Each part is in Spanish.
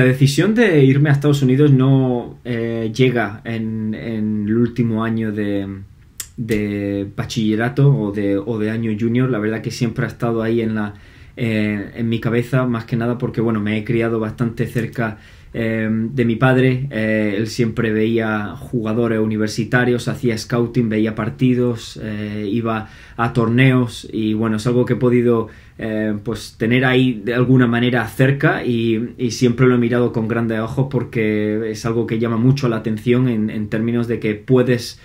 La decisión de irme a Estados Unidos no eh, llega en, el último año de, bachillerato o de, o de, año junior. La verdad que siempre ha estado ahí en, la, eh, en mi cabeza, más que nada porque bueno, me he criado bastante cerca eh, de mi padre. él siempre veía jugadores universitarios, hacía scouting, veía partidos, iba a torneos y bueno, es algo que he podido eh, pues tener ahí de alguna manera cerca y, siempre lo he mirado con grandes ojos porque es algo que llama mucho la atención en, términos de que puedes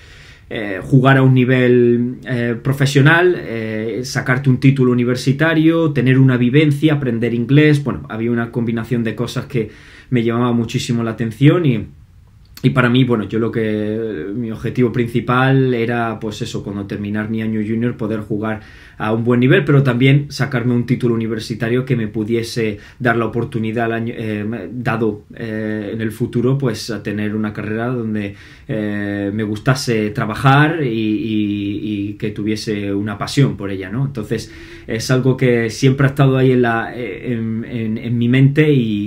eh, jugar a un nivel eh, profesional, sacarte un título universitario, tener una vivencia, aprender inglés. Bueno, había una combinación de cosas que me llamaba muchísimo la atención y y para mí, bueno, yo lo que mi objetivo principal era pues eso, cuando terminar mi año junior poder jugar a un buen nivel, pero también sacarme un título universitario que me pudiese dar la oportunidad al año, eh, dado eh, en el futuro, pues a tener una carrera donde eh, me gustase trabajar y que tuviese una pasión por ella, ¿no? Entonces es algo que siempre ha estado ahí en, la, en, mi mente y,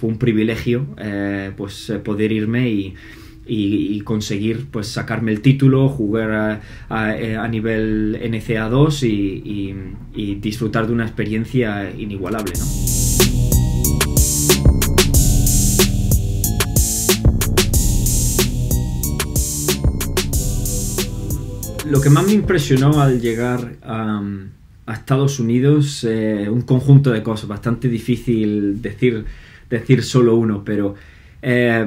fue un privilegio eh, pues eh, poder irme y, conseguir pues sacarme el título, jugar a, eh, nivel NCA2 y, disfrutar de una experiencia inigualable. ¿no? lo que más me impresionó al llegar a, Estados Unidos, eh, un conjunto de cosas, bastante difícil decir, decir solo uno, pero eh,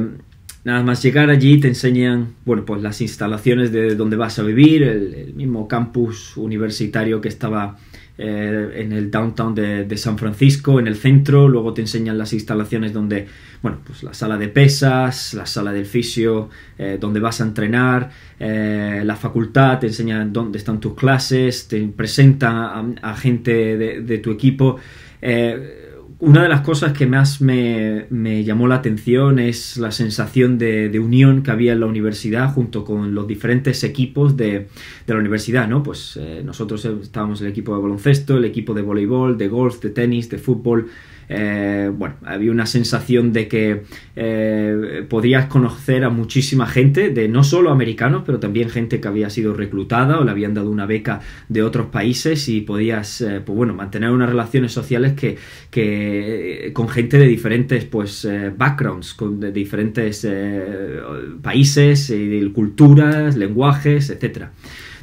nada más llegar allí te enseñan, bueno, pues las instalaciones de donde vas a vivir, el mismo campus universitario que estaba eh, en el downtown de, San Francisco, en el centro, luego te enseñan las instalaciones donde, bueno, pues la sala de pesas, la sala del fisio, eh, donde vas a entrenar, eh, la facultad, te enseñan dónde están tus clases, te presenta a, gente de, tu equipo. Eh, una de las cosas que más me, llamó la atención es la sensación de, unión que había en la universidad junto con los diferentes equipos de, la universidad, ¿no? Pues eh, nosotros estábamos el equipo de baloncesto, el equipo de voleibol, de golf, de tenis, de fútbol, eh, bueno, había una sensación de que eh, podías conocer a muchísima gente, de no solo americanos, pero también gente que había sido reclutada o le habían dado una beca de otros países y podías, eh, pues bueno, mantener unas relaciones sociales con gente de diferentes, pues, backgrounds, con, de diferentes países, culturas, lenguajes, etcétera.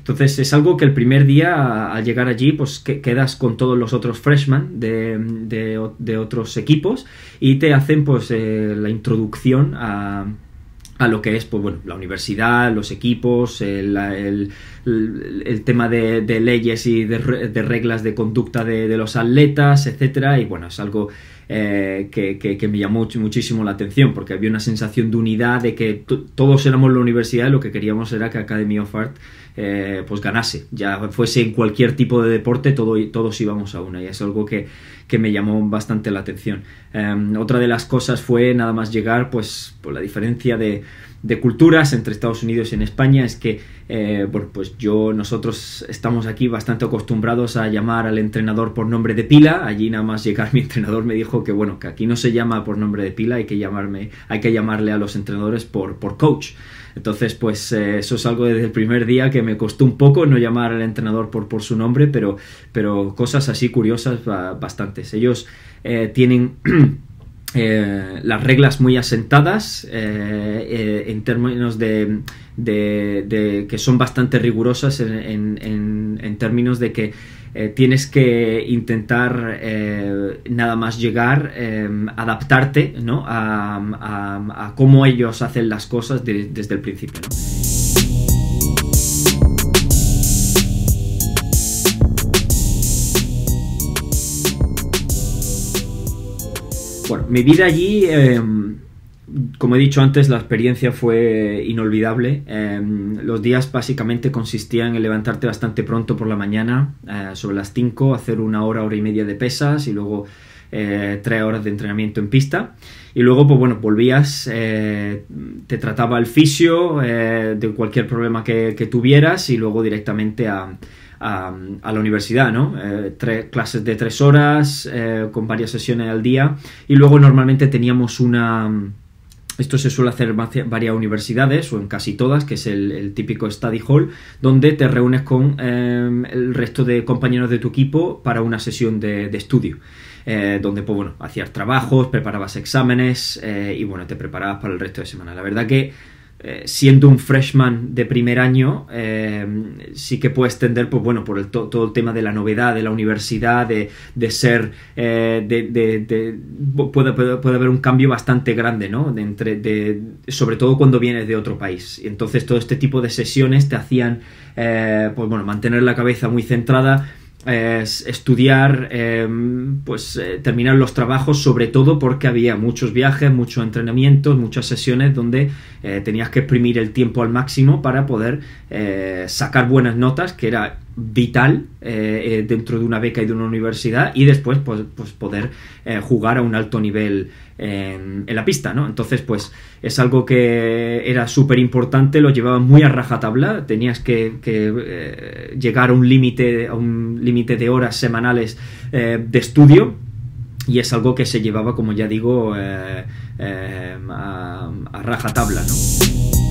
Entonces es algo que el primer día al llegar allí pues quedas con todos los otros freshmen de, de, otros equipos y te hacen pues eh, la introducción a, a, lo que es pues bueno la universidad, los equipos, el el, tema de, leyes y de, reglas de conducta de, los atletas, etcétera, y bueno, es algo eh, que, me llamó muchísimo la atención, porque había una sensación de unidad, de que todos éramos la universidad y lo que queríamos era que Academy of Art eh, pues ganase, ya fuese en cualquier tipo de deporte, todo, todos íbamos a una, y es algo que, me llamó bastante la atención. Em, otra de las cosas fue, nada más llegar, pues por la diferencia de de culturas entre Estados Unidos y en España es que eh, bueno, pues yo nosotros estamos aquí bastante acostumbrados a llamar al entrenador por nombre de pila allí nada más llegar mi entrenador me dijo que bueno que aquí no se llama por nombre de pila hay que llamarme hay que llamarle a los entrenadores por, por coach entonces pues eh, eso es algo desde el primer día que me costó un poco no llamar al entrenador por, por su nombre pero pero cosas así curiosas bastantes ellos eh, tienen Eh, las reglas muy asentadas eh, eh, en términos de, que son bastante rigurosas en, términos de que tienes que intentar nada más llegar, adaptarte a, cómo ellos hacen las cosas desde el principio. Bueno, mi vida allí, em, como he dicho antes, la experiencia fue inolvidable. Em, los días básicamente consistían en levantarte bastante pronto por la mañana, eh, sobre las 5, hacer una hora, hora y media de pesas y luego eh, tres horas de entrenamiento en pista. Y luego, pues bueno, volvías, eh, te trataba el fisio de cualquier problema que, que tuvieras y luego directamente a a, la universidad, ¿no? Eh, clases de tres horas, eh, con varias sesiones al día, y luego normalmente teníamos una... Esto se suele hacer en varias universidades o en casi todas, que es el, típico study hall, donde te reúnes con em, el resto de compañeros de tu equipo para una sesión de, estudio. Eh, donde pues bueno, hacías trabajos, preparabas exámenes y bueno, te preparabas para el resto de semana. La verdad que eh, siendo un freshman de primer año, eh, sí que puedes tender, pues bueno, por el todo el tema de la novedad, de la universidad, de, ser, eh, de, puede, haber un cambio bastante grande, ¿no? entre, sobre todo cuando vienes de otro país. Entonces todo este tipo de sesiones te hacían, pues bueno, mantener la cabeza muy centrada estudiar, em, pues eh, terminar los trabajos, sobre todo porque había muchos viajes, muchos entrenamientos, muchas sesiones donde eh, tenías que exprimir el tiempo al máximo para poder eh, sacar buenas notas, que era vital eh, eh, dentro de una beca y de una universidad y después pues, pues poder eh, jugar a un alto nivel en, la pista, ¿no? Entonces pues es algo que era súper importante, lo llevaba muy a rajatabla, tenías que, llegar a un límite, a un límite de horas semanales de estudio y es algo que se llevaba, como ya digo, a, a rajatabla, ¿no?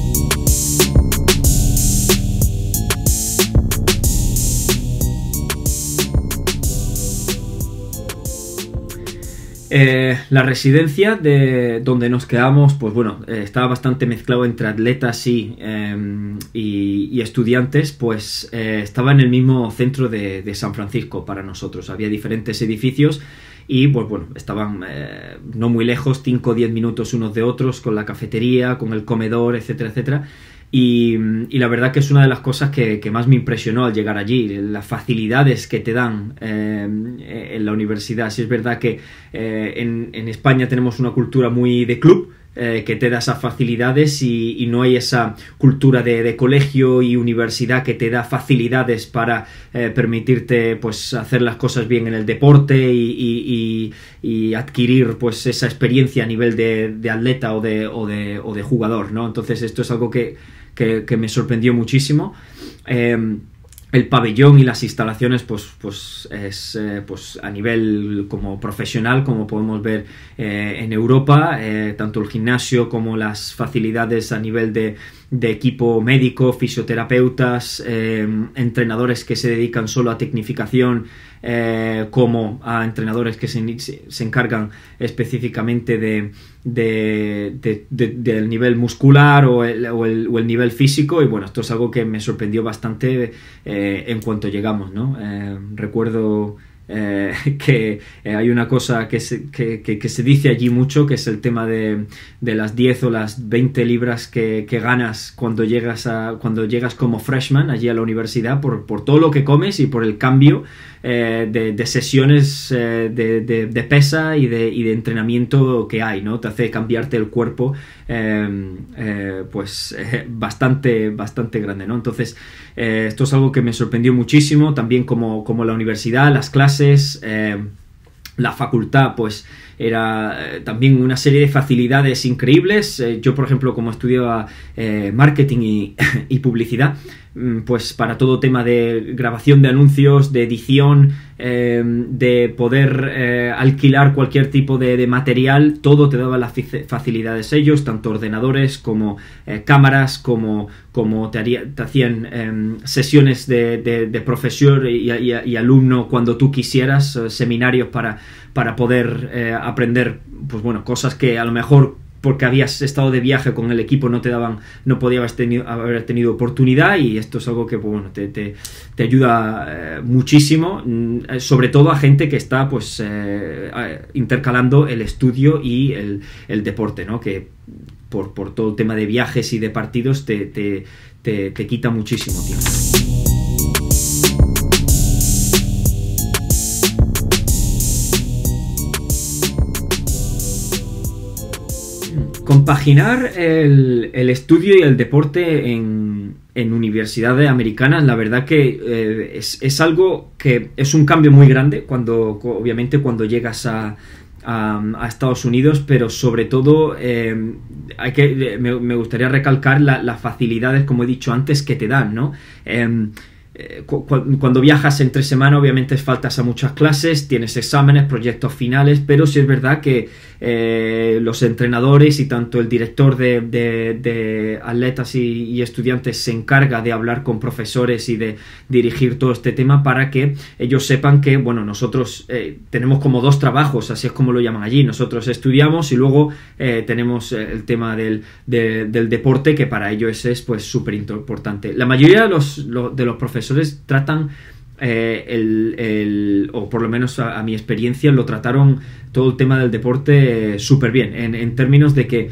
Eh, la residencia de donde nos quedamos, pues bueno, eh, estaba bastante mezclado entre atletas y, em, y, estudiantes, pues eh, estaba en el mismo centro de, San Francisco para nosotros. Había diferentes edificios y pues bueno, estaban no muy lejos, 5 o 10 minutos unos de otros, con la cafetería, con el comedor, etcétera, etcétera. Y, la verdad que es una de las cosas que, más me impresionó al llegar allí, las facilidades que te dan eh, en la universidad. Si es verdad que eh, en, España tenemos una cultura muy de club, eh, que te da esas facilidades y, no hay esa cultura de, colegio y universidad que te da facilidades para permitirte pues hacer las cosas bien en el deporte y, adquirir pues esa experiencia a nivel de, atleta o de, o de, jugador, ¿no? Entonces esto es algo que, que, me sorprendió muchísimo. Em, el pabellón y las instalaciones pues, pues es eh, pues a nivel como profesional como podemos ver eh, en Europa eh, tanto el gimnasio como las facilidades a nivel de de equipo médico, fisioterapeutas, em, entrenadores que se dedican solo a tecnificación, eh, como a entrenadores que se, encargan específicamente de, del nivel muscular o el, nivel físico. Y bueno, esto es algo que me sorprendió bastante eh, en cuanto llegamos, eh, recuerdo eh, que eh, hay una cosa que se, que, se, dice allí mucho, que es el tema de, las 10 o las 20 libras que, ganas cuando llegas, a, cuando llegas como freshman allí a la universidad por, por todo lo que comes y por el cambio eh, de, sesiones eh, de, pesa y de, entrenamiento que hay, ¿no? Te hace cambiarte el cuerpo em, eh, pues bastante, bastante grande, ¿no? Entonces, esto es algo que me sorprendió muchísimo, también como, como la universidad, las clases, em, la facultad, pues era eh, también una serie de facilidades increíbles. Eh, yo, por ejemplo, como estudiaba eh, marketing y, publicidad, mm, pues para todo tema de grabación de anuncios, de edición, em, de poder alquilar cualquier tipo de, material, todo te daba las facilidades ellos, tanto ordenadores como cámaras, como, como te, hacían em, sesiones de, profesor y, alumno cuando tú quisieras, seminarios para, para poder eh, aprender, pues bueno, cosas que a lo mejor porque habías estado de viaje con el equipo no te daban, no podías haber tenido oportunidad y esto es algo que pues bueno, te, ayuda eh, muchísimo, mm, eh, sobre todo a gente que está pues intercalando el estudio y el, deporte, ¿no? Que por, todo el tema de viajes y de partidos te quita muchísimo tiempo. Compaginar el, estudio y el deporte en, universidades americanas, la verdad que eh, es, algo que es un cambio muy grande cuando, obviamente, cuando llegas a, Estados Unidos, pero sobre todo eh, hay que, me, gustaría recalcar las facilidades, como he dicho antes, que te dan, ¿no? Em, eh, cuando viajas entre semana obviamente faltas a muchas clases, tienes exámenes, proyectos finales, pero sí es verdad que eh, los entrenadores y tanto el director de, atletas y, estudiantes se encarga de hablar con profesores y de dirigir todo este tema para que ellos sepan que, bueno, nosotros eh, tenemos como dos trabajos, así es como lo llaman allí, nosotros estudiamos y luego tenemos el tema del, deporte que para ellos es pues súper importante. La mayoría de los profesores profesores tratan eh, el, o por lo menos a, mi experiencia, lo trataron todo el tema del deporte eh, super súper bien, en, términos de que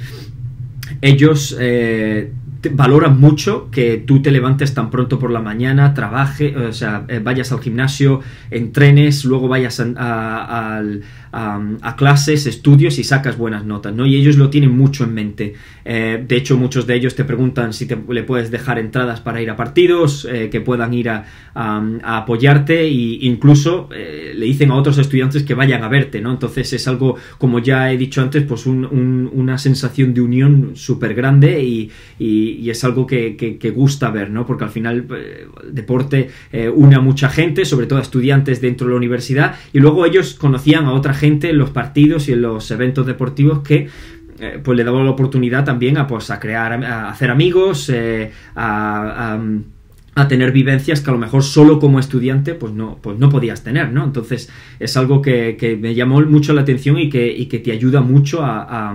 ellos eh, valoran mucho que tú te levantes tan pronto por la mañana, trabaje, o sea, vayas al gimnasio, entrenes, luego vayas al a, clases, estudios y sacas buenas notas, ¿no? Y ellos lo tienen mucho en mente. Eh, de hecho, muchos de ellos te preguntan si te, le puedes dejar entradas para ir a partidos, eh, que puedan ir a, apoyarte e incluso eh, le dicen a otros estudiantes que vayan a verte, ¿no? Entonces es algo, como ya he dicho antes, pues una sensación de unión súper grande y, y, es algo que, que, gusta ver, ¿no? Porque al final el deporte une a mucha gente, sobre todo a estudiantes dentro de la universidad, y luego ellos conocían a otra gente gente en los partidos y en los eventos deportivos que eh, pues le daba la oportunidad también a, pues, a crear, a hacer amigos, eh, a, a, tener vivencias que a lo mejor solo como estudiante pues no, pues no podías tener, ¿no? Entonces es algo que, que me llamó mucho la atención y que, y que te ayuda mucho a,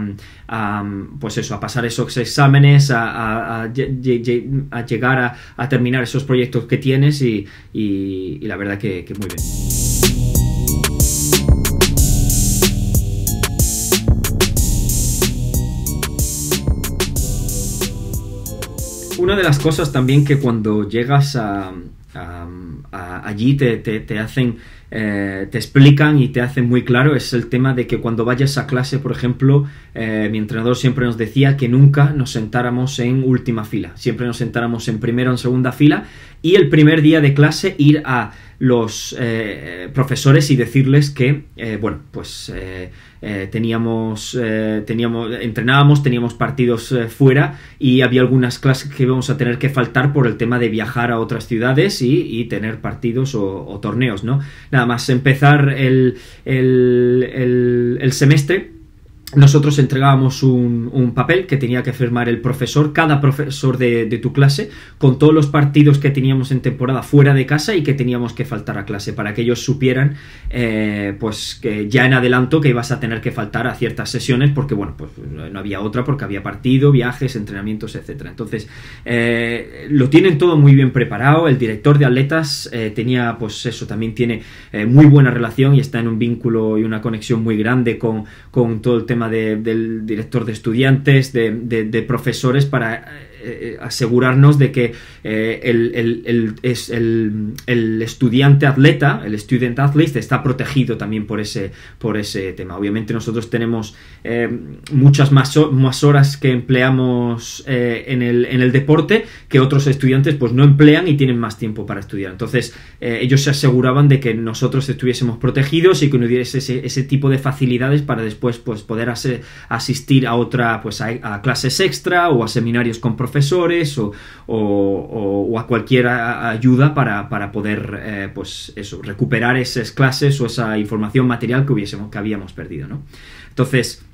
pues eso, a pasar esos exámenes, a, a, a llegar a, terminar esos proyectos que tienes y, y, la verdad que, que muy bien. una de las cosas también que cuando llegas a, allí te, hacen, eh, te explican y te hacen muy claro es el tema de que cuando vayas a clase, por ejemplo, eh, mi entrenador siempre nos decía que nunca nos sentáramos en última fila, siempre nos sentáramos en primera o en segunda fila y el primer día de clase ir a los eh, profesores y decirles que, eh, bueno, pues eh, teníamos, teníamos, entrenábamos, teníamos partidos fuera y había algunas clases que íbamos a tener que faltar por el tema de viajar a otras ciudades y, tener partidos o, torneos, ¿no? Nada más empezar el, el semestre, nosotros entregábamos un, papel que tenía que firmar el profesor, cada profesor de, tu clase, con todos los partidos que teníamos en temporada fuera de casa y que teníamos que faltar a clase, para que ellos supieran, eh, pues que ya en adelanto que ibas a tener que faltar a ciertas sesiones, porque bueno, pues no había otra, porque había partido, viajes, entrenamientos, etcétera. Entonces, eh, lo tienen todo muy bien preparado. El director de atletas eh, tenía, pues eso, también tiene muy buena relación y está en un vínculo y una conexión muy grande con todo el tema del director de estudiantes, de, profesores, para eh, eh, asegurarnos de que eh, el, estudiante atleta, el student athlete, está protegido también por ese, por ese tema. Obviamente nosotros tenemos muchas más, horas que empleamos en, el, deporte que otros estudiantes pues no emplean y tienen más tiempo para estudiar. Entonces ellos se aseguraban de que nosotros estuviésemos protegidos y que no hubiese ese, ese tipo de facilidades para después pues, poder asistir a otra, pues a, clases extra o a seminarios con profesores o, a cualquier ayuda para, poder, eh, pues, recuperar esas clases o esa información material que, hubiésemos, que habíamos perdido, ¿no? Entonces,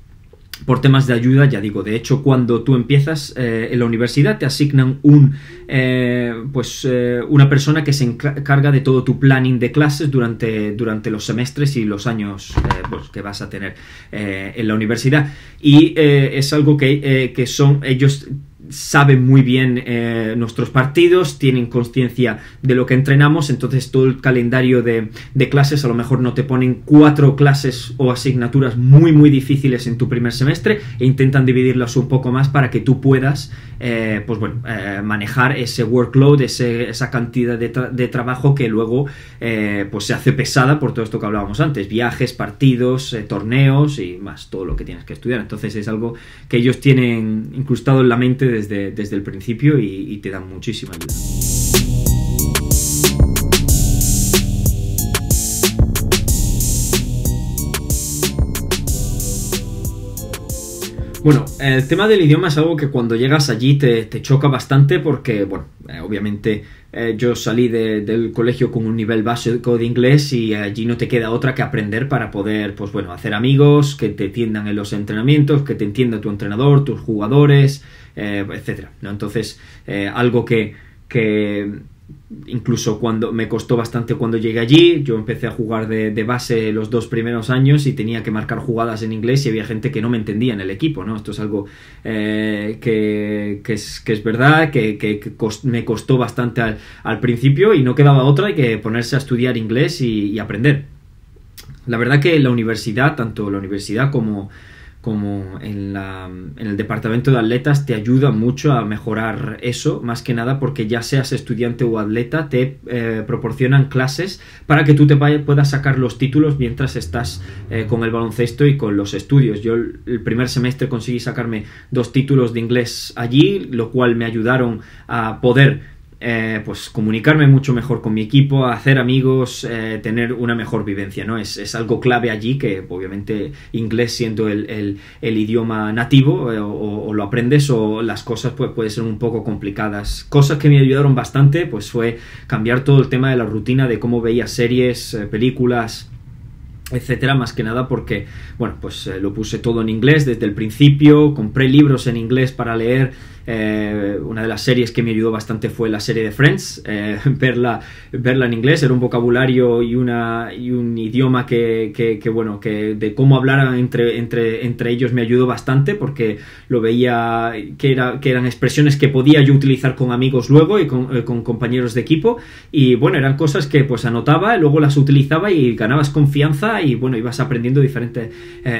por temas de ayuda, ya digo, de hecho, cuando tú empiezas eh, en la universidad te asignan un, eh, pues, eh, una persona que se encarga de todo tu planning de clases durante, durante los semestres y los años pues, que vas a tener en la universidad. Y es algo que, que son ellos saben muy bien eh, nuestros partidos, tienen conciencia de lo que entrenamos, entonces todo el calendario de, clases a lo mejor no te ponen cuatro clases o asignaturas muy muy difíciles en tu primer semestre e intentan dividirlas un poco más para que tú puedas eh, pues bueno, eh, manejar ese workload, esa cantidad de, de, trabajo que luego pues se hace pesada por todo esto que hablábamos antes, viajes, partidos, torneos y más todo lo que tienes que estudiar. Entonces es algo que ellos tienen incrustado en la mente desde, el principio y, y te dan muchísima ayuda. Bueno, el tema del idioma es algo que cuando llegas allí te, choca bastante porque, bueno, eh, obviamente eh, yo salí del colegio con un nivel básico de inglés y allí no te queda otra que aprender para poder, pues bueno, hacer amigos, que te entiendan en los entrenamientos, que te entienda tu entrenador, tus jugadores, etc. Eh, etcétera, ¿no? Entonces, algo que, que incluso cuando me costó bastante cuando llegué allí, yo empecé a jugar de, base los dos primeros años y tenía que marcar jugadas en inglés y había gente que no me entendía en el equipo, ¿no? Esto es algo eh, que, que, es, verdad, que, me costó bastante al, principio y no quedaba otra que ponerse a estudiar inglés y aprender. La verdad que la universidad, tanto la universidad como como en, el departamento de atletas te ayuda mucho a mejorar eso, más que nada porque ya seas estudiante o atleta, te eh, proporcionan clases para que tú te puedas sacar los títulos mientras estás eh, con el baloncesto y con los estudios. Yo el primer semestre conseguí sacarme dos títulos de inglés allí, lo cual me ayudaron a poder eh, pues comunicarme mucho mejor con mi equipo, hacer amigos, eh, tener una mejor vivencia, ¿no? Es, algo clave allí que obviamente inglés siendo el, idioma nativo eh, o, lo aprendes o las cosas pues pueden ser un poco complicadas. Cosas que me ayudaron bastante pues fue cambiar todo el tema de la rutina de cómo veía series, películas, etcétera, más que nada porque, bueno, pues lo puse todo en inglés desde el principio, compré libros en inglés para leer, eh, una de las series que me ayudó bastante fue la serie de Friends, eh, verla, verla en inglés, era un vocabulario y, una, y un idioma que, que, bueno, que de cómo hablar entre, entre, entre ellos me ayudó bastante porque lo veía que, era, que eran expresiones que podía yo utilizar con amigos luego y con, eh, compañeros de equipo y bueno, eran cosas que pues anotaba, luego las utilizaba y ganabas confianza y bueno, ibas aprendiendo diferentes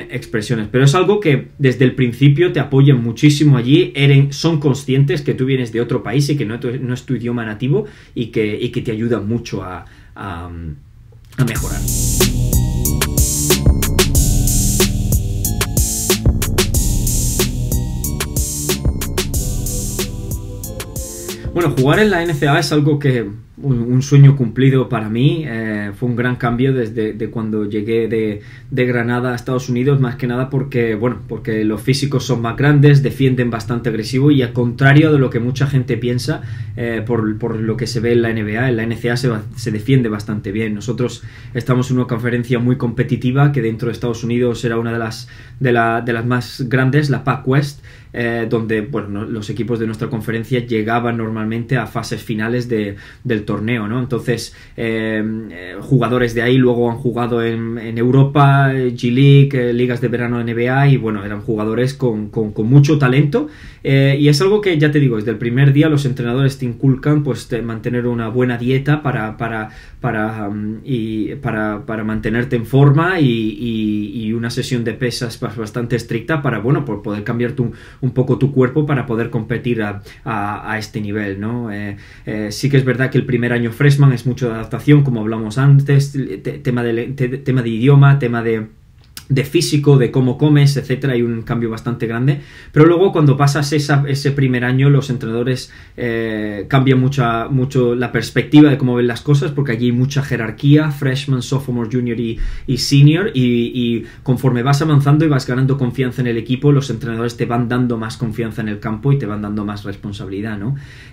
expresiones, pero es algo que desde el principio te apoyan muchísimo allí, Eren, son conscientes que tú vienes de otro país y que no, es tu idioma nativo y que, te ayuda mucho a, a mejorar. Bueno, jugar en la NCAA es algo que un, sueño cumplido para mí. Eh, fue un gran cambio desde de cuando llegué de, Granada a Estados Unidos, más que nada porque, bueno, porque los físicos son más grandes, defienden bastante agresivo y al contrario de lo que mucha gente piensa, eh, por, lo que se ve en la NBA, en la NCA se, defiende bastante bien. Nosotros estamos en una conferencia muy competitiva que dentro de Estados Unidos era una de las, de, de las más grandes, la PAC West eh, donde bueno, los equipos de nuestra conferencia llegaban normalmente a fases finales de, del torneo, ¿no? Entonces, eh, eh, jugadores de ahí luego han jugado en, en Europa, G-League, ligas de verano NBA y bueno, eran jugadores con, con, mucho talento y es algo que ya te digo, desde el primer día los entrenadores te inculcan pues mantener una buena dieta para, para, para, um, y para, para mantenerte en forma y, y, una sesión de pesas bastante estricta para, bueno, por pues, poder cambiar tu, un poco tu cuerpo para poder competir a, este nivel, ¿no? Eh, eh, sí que es verdad que el primer año freshman es mucho de adaptación, como hablamos antes, tema, de, tema de idioma, tema de de físico, de cómo comes, etcétera, hay un cambio bastante grande. Pero luego, cuando pasas ese primer año, los entrenadores eh, cambian mucho la perspectiva de cómo ven las cosas, porque allí hay mucha jerarquía, freshman, sophomore, junior y, senior, y, conforme vas avanzando y vas ganando confianza en el equipo, los entrenadores te van dando más confianza en el campo y te van dando más responsabilidad,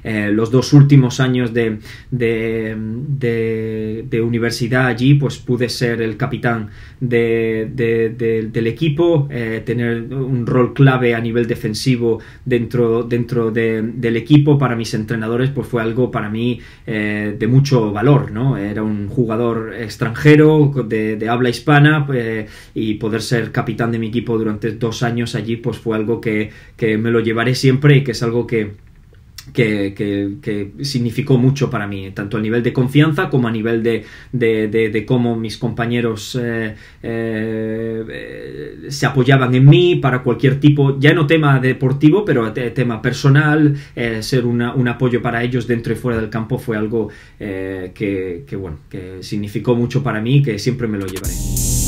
eh, los dos últimos años de, de, universidad allí, pues pude ser el capitán de del equipo, eh, tener un rol clave a nivel defensivo dentro, dentro del equipo para mis entrenadores, pues fue algo para mí eh, de mucho valor, ¿no? Era un jugador extranjero de, habla hispana eh, y poder ser capitán de mi equipo durante dos años allí, pues fue algo que, que me lo llevaré siempre y que es algo que que, significó mucho para mí, tanto a nivel de confianza como a nivel de, cómo mis compañeros eh, eh, se apoyaban en mí para cualquier tipo, ya no tema deportivo, pero tema personal, eh, ser un apoyo para ellos dentro y fuera del campo fue algo que, que significó mucho para mí y que siempre me lo llevaré.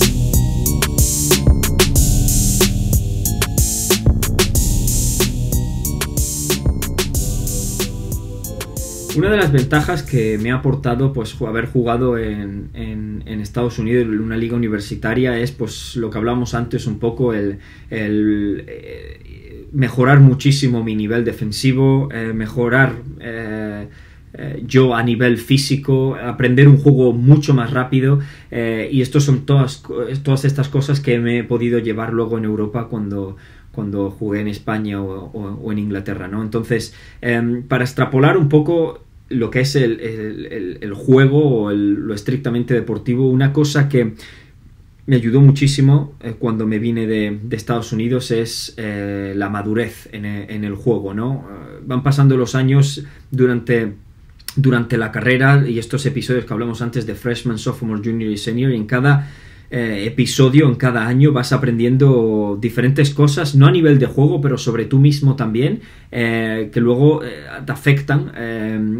Una de las ventajas que me ha aportado pues, haber jugado en, Estados Unidos en una liga universitaria es pues, lo que hablamos antes un poco, el, eh, mejorar muchísimo mi nivel defensivo, eh, mejorar eh, yo a nivel físico, aprender un juego mucho más rápido y estas son todas, todas estas cosas que me he podido llevar luego en Europa cuando, cuando jugué en España o, en Inglaterra, ¿no? Entonces, em, para extrapolar un poco lo que es el, juego o lo estrictamente deportivo, una cosa que me ayudó muchísimo eh, cuando me vine de, Estados Unidos es eh, la madurez e, en, el juego, ¿no? Eh, van pasando los años durante, durante la carrera y estos episodios que hablamos antes de freshman, sophomore, junior y senior y en cada eh, episodio, en cada año vas aprendiendo diferentes cosas, no a nivel de juego, pero sobre tú mismo también, eh, que luego eh, te afectan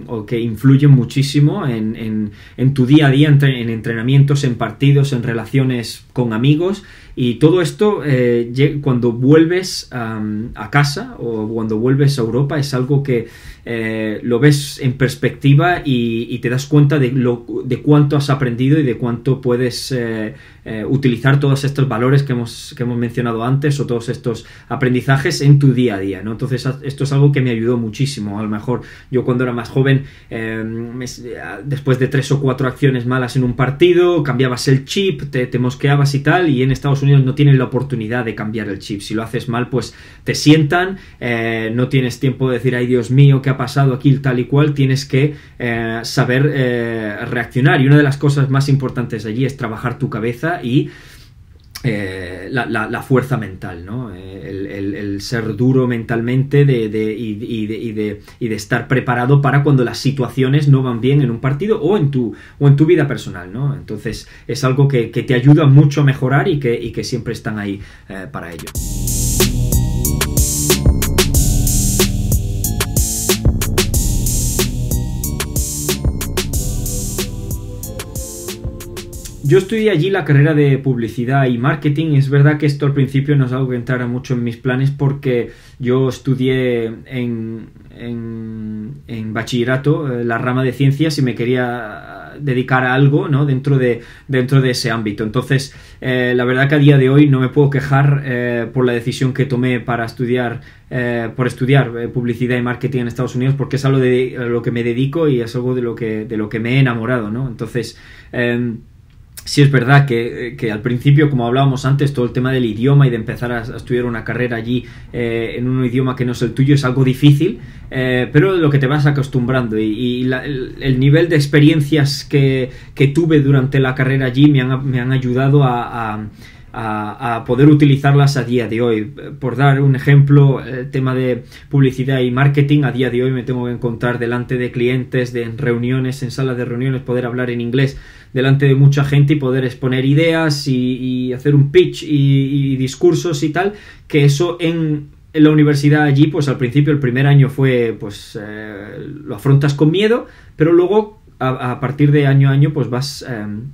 o que influyen muchísimo en, en, tu día a día, en entrenamientos, en partidos, en relaciones con amigos. Y todo esto, eh, cuando vuelves a casa o cuando vuelves a Europa, es algo que eh, lo ves en perspectiva y, te das cuenta de, lo, de, cuánto has aprendido y de cuánto puedes eh, utilizar todos estos valores que hemos, que hemos mencionado antes o todos estos aprendizajes en tu día a día. ¿no? Entonces, esto es algo que me ayudó muchísimo. A lo mejor yo cuando era más joven, em, después de tres o cuatro acciones malas en un partido, cambiabas el chip, te, mosqueabas y tal, y en Estados no tienen la oportunidad de cambiar el chip. Si lo haces mal, pues te sientan, eh, no tienes tiempo de decir, ay Dios mío, ¿qué ha pasado aquí tal y cual? Tienes que eh, saber eh, reaccionar. Y una de las cosas más importantes allí es trabajar tu cabeza y eh, la, fuerza mental, eh, el, ser duro mentalmente y, de, estar preparado para cuando las situaciones no van bien en un partido o en tu, o en tu vida personal. Entonces es algo que, te ayuda mucho a mejorar y que, siempre están ahí eh, para ello. Yo estudié allí la carrera de publicidad y marketing. Es verdad que esto al principio no es algo que entrara mucho en mis planes porque yo estudié en, en, bachillerato eh, la rama de ciencias y me quería eh, dedicar a algo ¿no? dentro, de, dentro de ese ámbito. Entonces, eh, la verdad que a día de hoy no me puedo quejar por la decisión que tomé para estudiar, por estudiar publicidad y marketing en Estados Unidos porque es algo de, lo que me dedico y es algo de lo que, de lo que me he enamorado. ¿no? Entonces, em, Sí, es verdad eh, que, al principio, como hablábamos antes, todo el tema del idioma y de empezar a, estudiar una carrera allí eh, en un idioma que no es el tuyo es algo difícil, eh, pero lo que te vas acostumbrando y, el, nivel de experiencias que, tuve durante la carrera allí me han, ayudado a a, poder utilizarlas a día de hoy. Por dar un ejemplo, el eh, tema de publicidad y marketing, a día de hoy me tengo que encontrar delante de clientes, de reuniones, en salas de reuniones, poder hablar en inglés delante de mucha gente y poder exponer ideas y, hacer un pitch y, discursos y tal, que eso en, la universidad allí, pues al principio el primer año fue, pues eh, lo afrontas con miedo, pero luego a, partir de año a año pues vas em,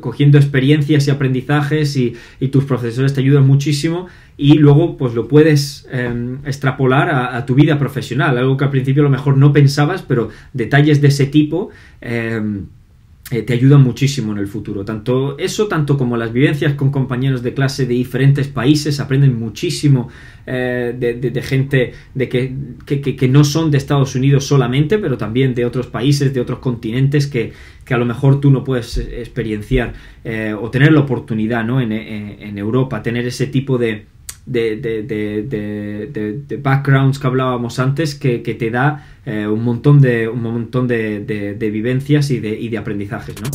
cogiendo experiencias y aprendizajes y, tus profesores te ayudan muchísimo y luego pues lo puedes em, extrapolar a, tu vida profesional, algo que al principio a lo mejor no pensabas, pero detalles de ese tipo em, eh, te ayuda muchísimo en el futuro. Tanto eso, tanto como las vivencias con compañeros de clase de diferentes países, aprenden muchísimo eh, de, gente de que, que, que, no son de Estados Unidos solamente, pero también de otros países, de otros continentes que, a lo mejor tú no puedes eh, experienciar o tener la oportunidad ¿no? en Europa, tener ese tipo de, de, backgrounds que hablábamos antes que, te da eh, un montón de, montón de, vivencias y de, y aprendizajes, ¿no?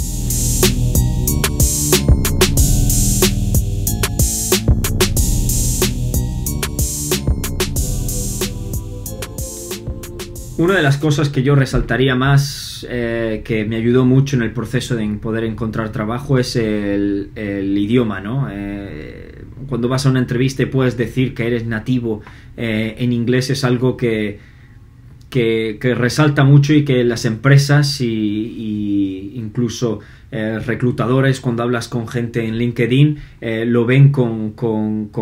Una de las cosas que yo resaltaría más eh, que me ayudó mucho en el proceso de poder encontrar trabajo es el, idioma, eh, cuando vas a una entrevista y puedes decir que eres nativo eh, en inglés es algo que, que, que, resalta mucho y que las empresas y incluso eh, reclutadores, cuando hablas con gente en LinkedIn, eh, lo ven con,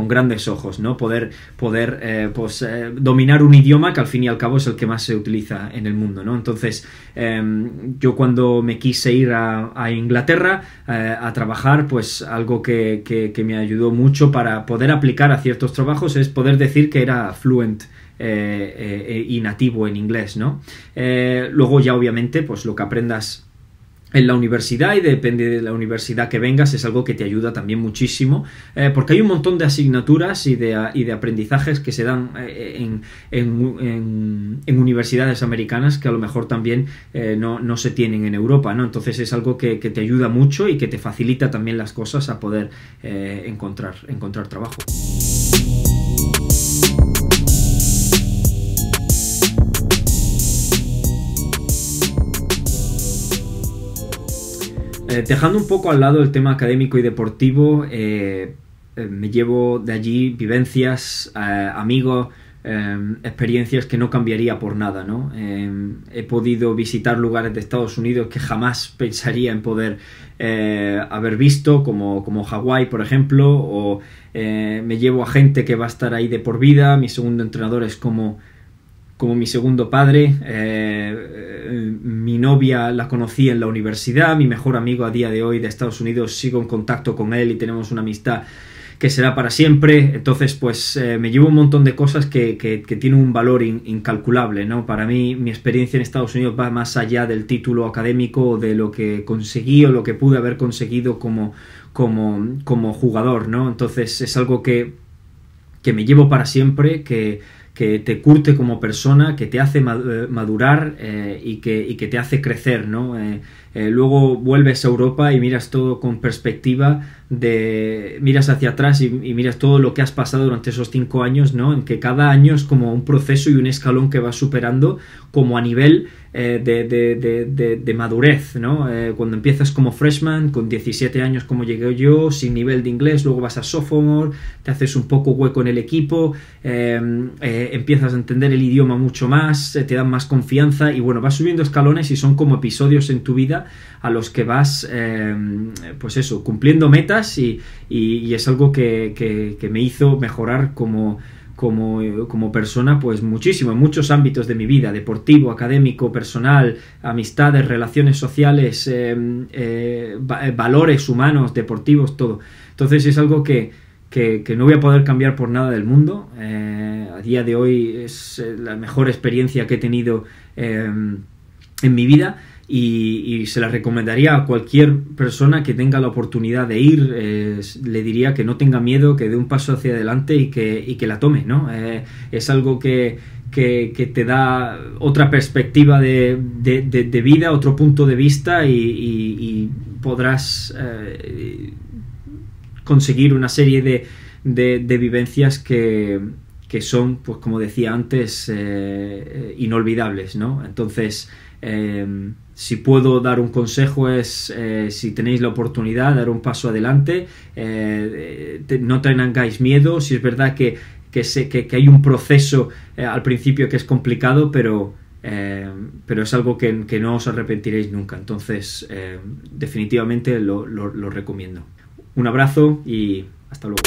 grandes ojos, ¿no? Poder, poder eh, pues, dominar un idioma que al fin y al cabo es el que más se utiliza en el mundo, ¿no? Entonces, em, yo cuando me quise ir a, Inglaterra a trabajar, pues algo que, me ayudó mucho para poder aplicar a ciertos trabajos es poder decir que era fluent. y nativo en inglés, ¿no? luego ya obviamente, pues lo que aprendas en la universidad y depende de la universidad que vengas es algo que te ayuda también muchísimo eh, porque hay un montón de asignaturas y de, y de aprendizajes que se dan eh, en, universidades americanas que a lo mejor también eh, no, se tienen en Europa ¿no? entonces es algo que, te ayuda mucho y que te facilita también las cosas a poder encontrar, encontrar trabajo Eh, dejando un poco al lado el tema académico y deportivo, eh, eh, me llevo de allí vivencias, amigos, experiencias que no cambiaría por nada, ¿no? he podido visitar lugares de Estados Unidos que jamás pensaría en poder haber visto, como, como Hawái, por ejemplo, o me llevo a gente que va a estar ahí de por vida, mi segundo entrenador es como, como mi segundo padre, Mm, mi novia la conocí en la universidad, mi mejor amigo a día de hoy de Estados Unidos sigo en contacto con él y tenemos una amistad que será para siempre. Entonces, pues eh, me llevo un montón de cosas que, tienen un valor incalculable, ¿no? Para mí, mi experiencia en Estados Unidos va más allá del título académico, de lo que conseguí o lo que pude haber conseguido como, como, como jugador, ¿no? Entonces, es algo que, que me llevo para siempre, que que te curte como persona, que te hace eh, madurar eh, y, que, y, que, te hace crecer, ¿no? Eh, eh, luego vuelves a Europa y miras todo con perspectiva de miras hacia atrás y, miras todo lo que has pasado durante esos cinco años, ¿no? En que cada año es como un proceso y un escalón que vas superando como a nivel eh, de, de, de, madurez, ¿no? Eh, cuando empiezas como freshman, con 17 años como llegué yo, sin nivel de inglés, luego vas a sophomore, te haces un poco hueco en el equipo, em, empiezas a entender el idioma mucho más, te dan más confianza y bueno, vas subiendo escalones y son como episodios en tu vida a los que vas, eh, pues eso, cumpliendo metas y, es algo que, me hizo mejorar como, persona, pues muchísimo, en muchos ámbitos de mi vida, deportivo, académico, personal, amistades, relaciones sociales, eh, eh, valores humanos, deportivos, todo. Entonces es algo que, no voy a poder cambiar por nada del mundo. a día de hoy es la mejor experiencia que he tenido en mi vida y, se la recomendaría a cualquier persona que tenga la oportunidad de ir. Eh, le diría que no tenga miedo, que dé un paso hacia adelante y que, que la tome, ¿no? Eh, es algo que, te da otra perspectiva de, de, vida, otro punto de vista y, podrás eh, conseguir una serie de, vivencias que, son, pues como decía antes, inolvidables, ¿no? Entonces, si puedo dar un consejo es, eh, si tenéis la oportunidad, dar un paso adelante, eh, eh, no tengáis miedo, si es verdad que, hay un proceso al principio que es complicado, pero, pero es algo que, no os arrepentiréis nunca, entonces definitivamente lo recomiendo. Un abrazo y hasta luego.